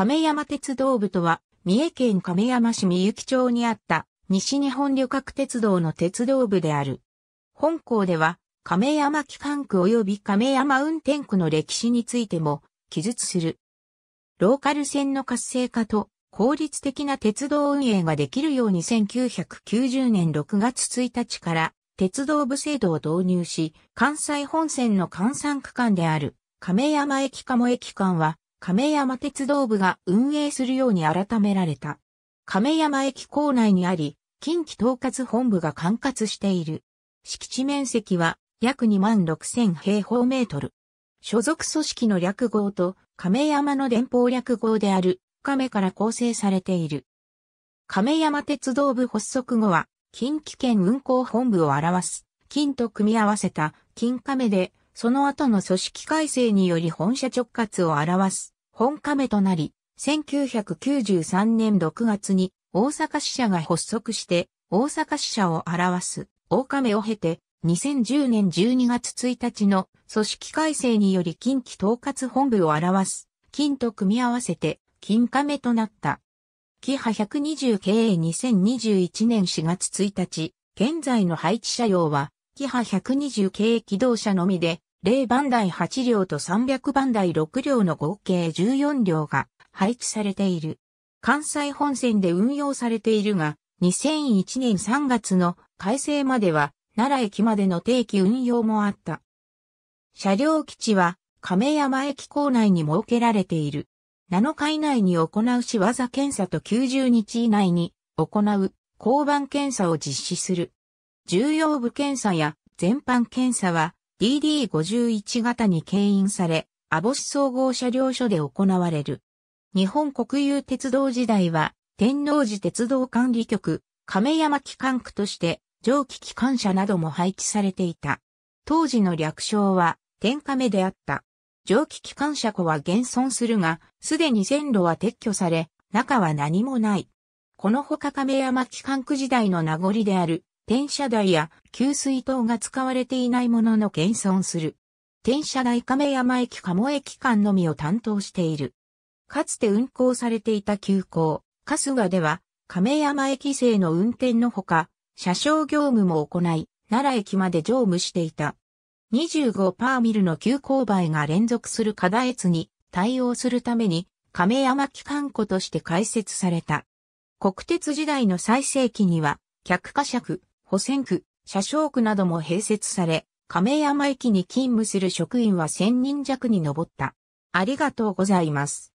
亀山鉄道部とは、三重県亀山市三幸町にあった西日本旅客鉄道の鉄道部である。本校では、亀山機関区及び亀山運転区の歴史についても記述する。ローカル線の活性化と効率的な鉄道運営ができるように1990年6月1日から鉄道部制度を導入し、関西本線の関山区間である亀山駅鴨駅間は亀山鉄道部が運営するように改められた。亀山駅構内にあり、近畿統括本部が管轄している。敷地面積は約2万6000平方メートル。所属組織の略号と亀山の電報略号である亀から構成されている。亀山鉄道部発足後は近畿圏運行本部を表す。金と組み合わせた金亀でその後の組織改正により本社直轄を表す本亀となり、1993年6月に大阪支社が発足して大阪支社を表す大亀を経て2010年12月1日の組織改正により近畿統括本部を表す金と組み合わせて金亀となった。キハ120経営2021年4月1日、現在の配置車用は、キハ120経営機動車のみで、0番台8両と300番台6両の合計14両が配置されている。関西本線で運用されているが、2001年3月の改正までは、奈良駅までの定期運用もあった。車両基地は、亀山駅構内に設けられている。7日以内に行う仕業検査と90日以内に行う交番検査を実施する。重要部検査や全般検査は DD51 型に牽引され、網干総合車両所で行われる。日本国有鉄道時代は、天王寺鉄道管理局、亀山機関区として、蒸気機関車なども配置されていた。当時の略称は、天下目であった。蒸気機関車庫は現存するが、すでに線路は撤去され、中は何もない。このほか亀山機関区時代の名残である、転車台や給水塔が使われていないものの現存する。転車台亀山駅鴨駅間のみを担当している。かつて運行されていた急行、春日では亀山駅制の運転のほか、車掌業務も行い、奈良駅まで乗務していた。25パーミルの急勾配が連続する課題越に対応するために、亀山機関庫として開設された。国鉄時代の最盛期には、客貨借、保線区、車掌区なども併設され、亀山駅に勤務する職員は1000人弱に上った。ありがとうございます。